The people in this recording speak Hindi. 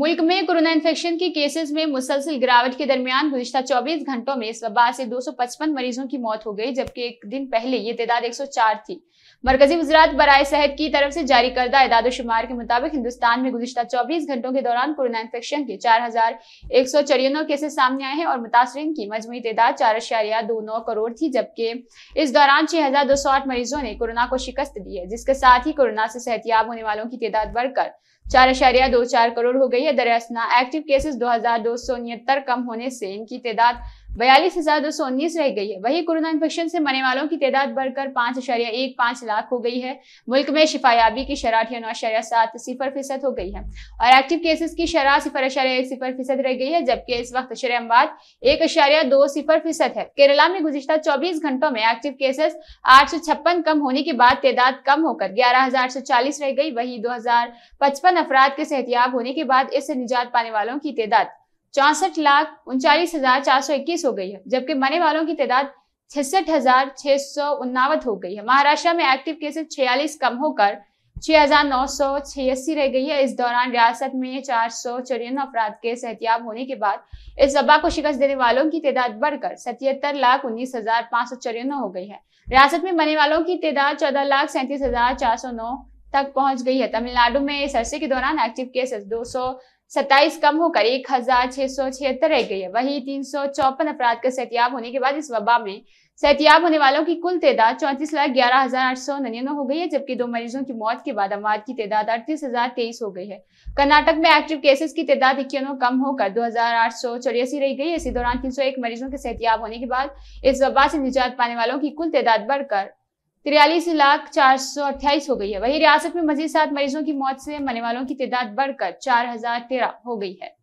मुल्क में कोरोना इन्फेक्शन के केसेस में मुसलसिल गिरावट के दरमियान गुजशत 24 घंटों में वबा से 255 मरीजों की मौत हो गई जबकि एक दिन पहले ये तादाद 104 थी मरकजी वजरात बरए सेहत की तरफ से जारी करदा इदाद शुमार के मुताबिक हिंदुस्तान में गुजशत 24 घंटों के दौरान कोरोना इन्फेक्शन के चार हजार एक सौ केसेस सामने आए हैं और मुतासरी की मजमू तदाद चार दो नौ करोड़ थी जबकि इस दौरान छह हजार दो सौ आठ मरीजों ने कोरोना को शिकस्त दी है जिसके साथ ही कोरोना से सेहतियाब होने वालों की तादाद बढ़कर चार अशारिया दो चार करोड़ हो गई है दरअसना एक्टिव केसेस दो हजार दो सौ उनहत्तर कम होने से इनकी तादाद बयालीस हजार दो सौ उन्नीस रह गई है वही कोरोना इन्फेक्शन से मरने वालों की तादाद बढ़कर पांच अशारिया एक पांच लाख हो गई है मुल्क में शिफायाबी की शराह नौ अशारिया सात सिफर फीसद हो गई है और एक्टिव केसेस की शराह सिफर अशारिया एक सिफर फीसद रह गई है जबकि इस वक्त शर एक अशारिया दो सिफर फीसद है केरला में गुजशत चौबीस घंटों में एक्टिव केसेस आठ सौ छप्पन कम होने के बाद तादाद कम होकर ग्यारह हजार सौ चालीस रह गई वही दो हजार पचपन तिरपन अफराद के सेहतियाब होने के बाद इससे निजात पाने वालों की तादाद चौसठ लाख उनचालीस हजार चार सौ इक्कीस हो गई है जबकि मरने वालों की तादाद छिसठ हजार छह सौ उन्नावत हो गई है महाराष्ट्र में एक्टिव केसेस छियालीस कम होकर छह हजार नौ सौ छियासी रह गई है इस दौरान रियासत में चार सौ चौरान अफराद के सहतियाब होने के बाद इस वबा को शिकस्त देने वालों की तादाद बढ़कर सतहत्तर लाख उन्नीस हजार पाँच सौ चौरान हो गई है रियासत में मरने वालों की तादाद चौदह लाख सैंतीस हजार चार सौ नौ तक पहुंच गई है तमिलनाडु में इस अरसे के दौरान एक्टिव केसेस दो सत्ताईस कम होकर एक हजार छह सौ छिहत्तर रह गई है वही तीन सौ चौपन अपराध का सहतियाब होने के बाद इस वबा में सहतियाब होने वालों की कुल तादाद चौंतीस लाख ग्यारह हजार आठ सौ नन्यानवे हो गई है जबकि दो मरीजों की मौत के बाद अमवाद की तादाद अड़तीस हजार तेईस हो गई है कर्नाटक में एक्टिव केसेस की तादाद इक्यानवे कम होकर दो हजार आठ सौ चौरासी रह गई है इसी दौरान तीन सौ एक मरीजों के सहतियाब होने के बाद इस वबा से निजात पाने वालों की कुल तादाद बढ़कर तिरयालीस लाख चार सौ अट्ठाईस हो गई है वहीं रियासत में मजीद सात मरीजों की मौत से मरने वालों की तादाद बढ़कर चार हजार तेरह हो गई है